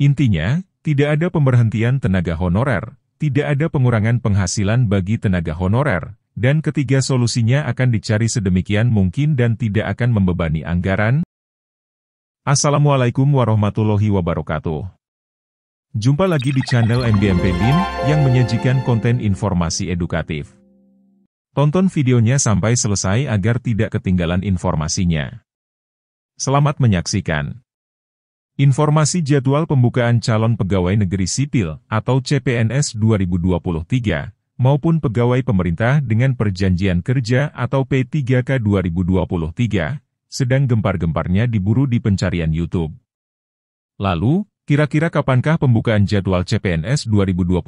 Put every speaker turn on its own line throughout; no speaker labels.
Intinya, tidak ada pemberhentian tenaga honorer, tidak ada pengurangan penghasilan bagi tenaga honorer, dan ketiga solusinya akan dicari sedemikian mungkin dan tidak akan membebani anggaran. Assalamualaikum warahmatullahi wabarakatuh. Jumpa lagi di channel MGMP BIN yang menyajikan konten informasi edukatif. Tonton videonya sampai selesai agar tidak ketinggalan informasinya. Selamat menyaksikan. Informasi jadwal pembukaan calon pegawai negeri sipil atau CPNS 2023 maupun pegawai pemerintah dengan perjanjian kerja atau P3K 2023 sedang gempar-gemparnya diburu di pencarian YouTube. Lalu, kira-kira kapankah pembukaan jadwal CPNS 2023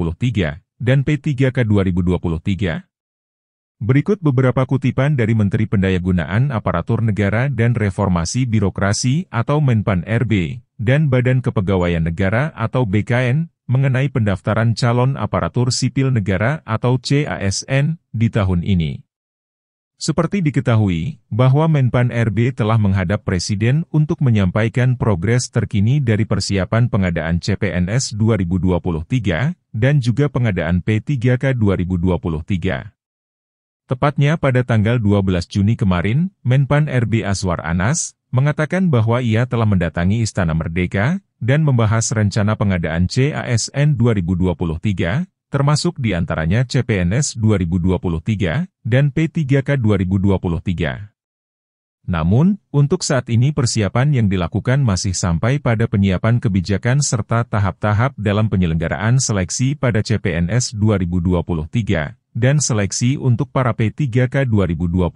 dan P3K 2023? Berikut beberapa kutipan dari Menteri Pendayagunaan Aparatur Negara dan Reformasi Birokrasi atau Menpan RB dan Badan Kepegawaian Negara atau BKN mengenai pendaftaran calon aparatur sipil negara atau CASN di tahun ini. Seperti diketahui, bahwa Menpan RB telah menghadap Presiden untuk menyampaikan progres terkini dari persiapan pengadaan CPNS 2023 dan juga pengadaan P3K 2023. Tepatnya pada tanggal 12 Juni kemarin, Menpan RB Aswar Anas, mengatakan bahwa ia telah mendatangi Istana Merdeka, dan membahas rencana pengadaan CASN 2023, termasuk diantaranya CPNS 2023, dan P3K 2023. Namun, untuk saat ini persiapan yang dilakukan masih sampai pada penyiapan kebijakan serta tahap-tahap dalam penyelenggaraan seleksi pada CPNS 2023, dan seleksi untuk para P3K 2023.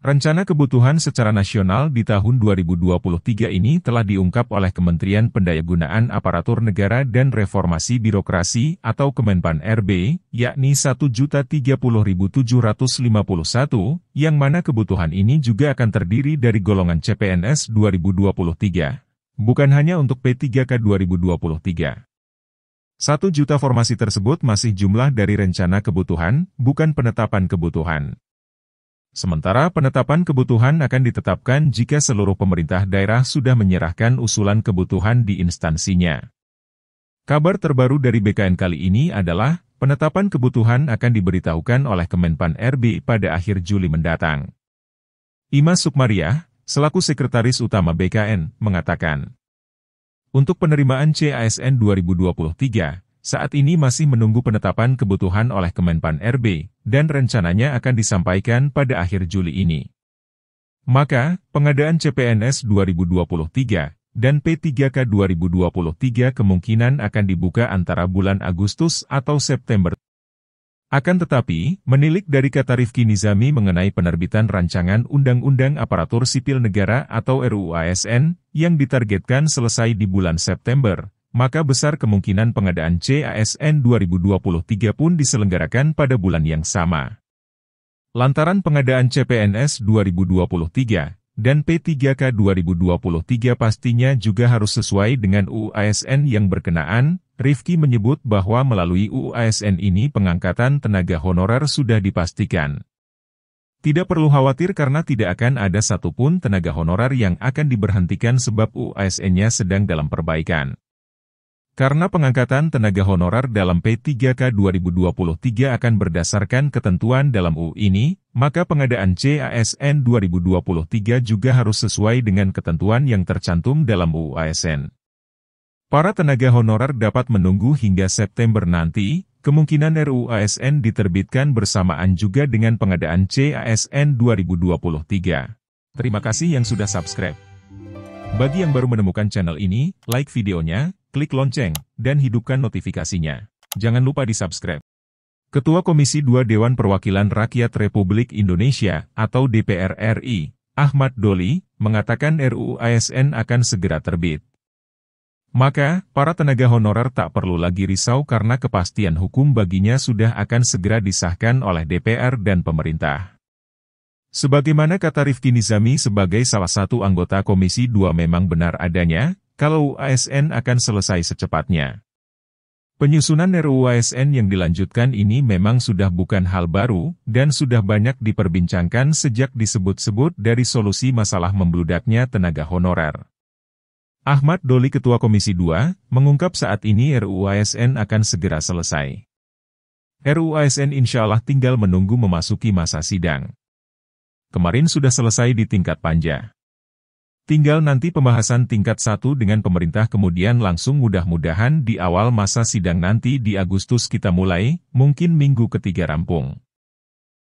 Rencana kebutuhan secara nasional di tahun 2023 ini telah diungkap oleh Kementerian Pendayagunaan Aparatur Negara dan Reformasi Birokrasi atau Kemenpan RB, yakni 1.030.751, yang mana kebutuhan ini juga akan terdiri dari golongan CPNS 2023. Bukan hanya untuk P3K 2023. Satu juta formasi tersebut masih jumlah dari rencana kebutuhan, bukan penetapan kebutuhan. Sementara penetapan kebutuhan akan ditetapkan jika seluruh pemerintah daerah sudah menyerahkan usulan kebutuhan di instansinya. Kabar terbaru dari BKN kali ini adalah, penetapan kebutuhan akan diberitahukan oleh Kemenpan RB pada akhir Juli mendatang. Ima Sukmaria, selaku Sekretaris Utama BKN, mengatakan, untuk penerimaan CASN 2023, saat ini masih menunggu penetapan kebutuhan oleh Kemenpan RB, dan rencananya akan disampaikan pada akhir Juli ini. Maka, pengadaan CPNS 2023 dan P3K 2023 kemungkinan akan dibuka antara bulan Agustus atau September akan tetapi, menilik dari kata Rifki Nizami mengenai penerbitan Rancangan Undang-Undang Aparatur Sipil Negara atau RUU ASN, yang ditargetkan selesai di bulan September, maka besar kemungkinan pengadaan CASN 2023 pun diselenggarakan pada bulan yang sama. Lantaran pengadaan CPNS 2023 dan P3K 2023 pastinya juga harus sesuai dengan UASN yang berkenaan, Rifki menyebut bahwa melalui UU ASN ini pengangkatan tenaga honorer sudah dipastikan. Tidak perlu khawatir karena tidak akan ada satupun tenaga honorer yang akan diberhentikan sebab uasn nya sedang dalam perbaikan. Karena pengangkatan tenaga honorer dalam P3K 2023 akan berdasarkan ketentuan dalam UU ini, maka pengadaan CASN 2023 juga harus sesuai dengan ketentuan yang tercantum dalam UU ASN. Para tenaga honorer dapat menunggu hingga September nanti, kemungkinan RUASN diterbitkan bersamaan juga dengan pengadaan CASN 2023. Terima kasih yang sudah subscribe. Bagi yang baru menemukan channel ini, like videonya, klik lonceng, dan hidupkan notifikasinya. Jangan lupa di-subscribe. Ketua Komisi 2 Dewan Perwakilan Rakyat Republik Indonesia atau DPR RI, Ahmad Doli, mengatakan RUU ASN akan segera terbit. Maka, para tenaga honorer tak perlu lagi risau karena kepastian hukum baginya sudah akan segera disahkan oleh DPR dan pemerintah. Sebagaimana kata Rifki Nizami sebagai salah satu anggota Komisi 2 memang benar adanya, kalau ASN akan selesai secepatnya. Penyusunan RUU ASN yang dilanjutkan ini memang sudah bukan hal baru, dan sudah banyak diperbincangkan sejak disebut-sebut dari solusi masalah membludaknya tenaga honorer. Ahmad Doli Ketua Komisi 2, mengungkap saat ini RUU ASN akan segera selesai. RUU ASN insya Allah tinggal menunggu memasuki masa sidang. Kemarin sudah selesai di tingkat panja. Tinggal nanti pembahasan tingkat 1 dengan pemerintah kemudian langsung mudah-mudahan di awal masa sidang nanti di Agustus kita mulai, mungkin minggu ketiga rampung.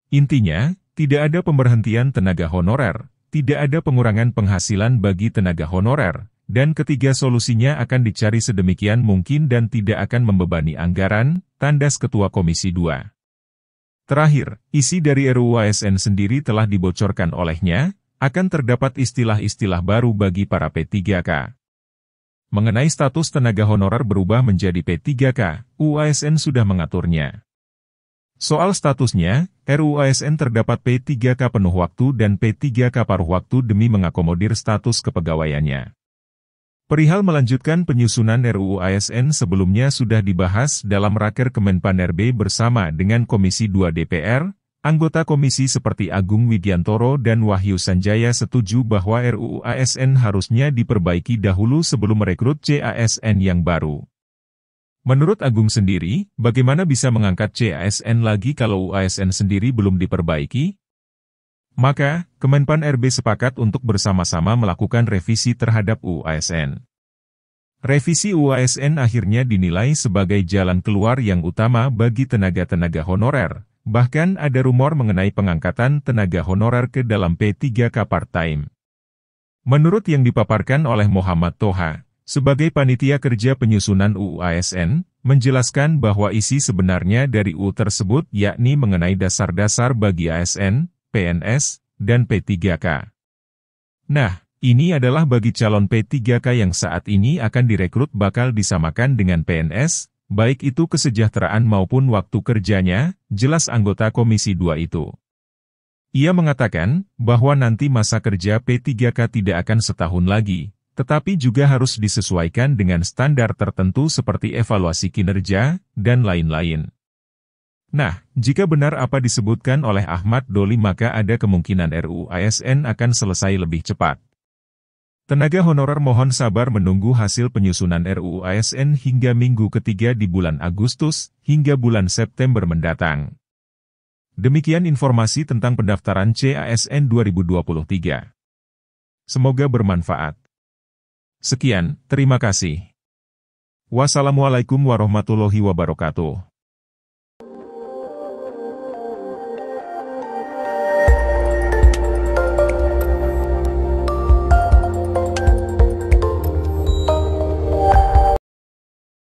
Intinya, tidak ada pemberhentian tenaga honorer, tidak ada pengurangan penghasilan bagi tenaga honorer, dan ketiga solusinya akan dicari sedemikian mungkin dan tidak akan membebani anggaran, tandas Ketua Komisi 2. Terakhir, isi dari RUASN sendiri telah dibocorkan olehnya, akan terdapat istilah-istilah baru bagi para P3K. Mengenai status tenaga honorer berubah menjadi P3K, UASN sudah mengaturnya. Soal statusnya, RUASN terdapat P3K penuh waktu dan P3K paruh waktu demi mengakomodir status kepegawaiannya. Perihal melanjutkan penyusunan RUU ASN sebelumnya sudah dibahas dalam Raker Kemenpan RB bersama dengan Komisi 2 DPR, anggota komisi seperti Agung Widiantoro dan Wahyu Sanjaya setuju bahwa RUU ASN harusnya diperbaiki dahulu sebelum merekrut CASN yang baru. Menurut Agung sendiri, bagaimana bisa mengangkat CASN lagi kalau UASN sendiri belum diperbaiki? Maka, Kemenpan RB sepakat untuk bersama-sama melakukan revisi terhadap UASN. Revisi UASN akhirnya dinilai sebagai jalan keluar yang utama bagi tenaga-tenaga honorer. Bahkan ada rumor mengenai pengangkatan tenaga honorer ke dalam P3K part-time. Menurut yang dipaparkan oleh Muhammad Toha, sebagai panitia kerja penyusunan UASN, menjelaskan bahwa isi sebenarnya dari U tersebut yakni mengenai dasar-dasar bagi ASN, PNS, dan P3K. Nah, ini adalah bagi calon P3K yang saat ini akan direkrut bakal disamakan dengan PNS, baik itu kesejahteraan maupun waktu kerjanya, jelas anggota Komisi 2 itu. Ia mengatakan bahwa nanti masa kerja P3K tidak akan setahun lagi, tetapi juga harus disesuaikan dengan standar tertentu seperti evaluasi kinerja, dan lain-lain. Nah, jika benar apa disebutkan oleh Ahmad Doli maka ada kemungkinan RUU ASN akan selesai lebih cepat. Tenaga honorer mohon sabar menunggu hasil penyusunan RUU ASN hingga minggu ketiga di bulan Agustus hingga bulan September mendatang. Demikian informasi tentang pendaftaran CASN 2023. Semoga bermanfaat. Sekian, terima kasih. Wassalamualaikum warahmatullahi wabarakatuh.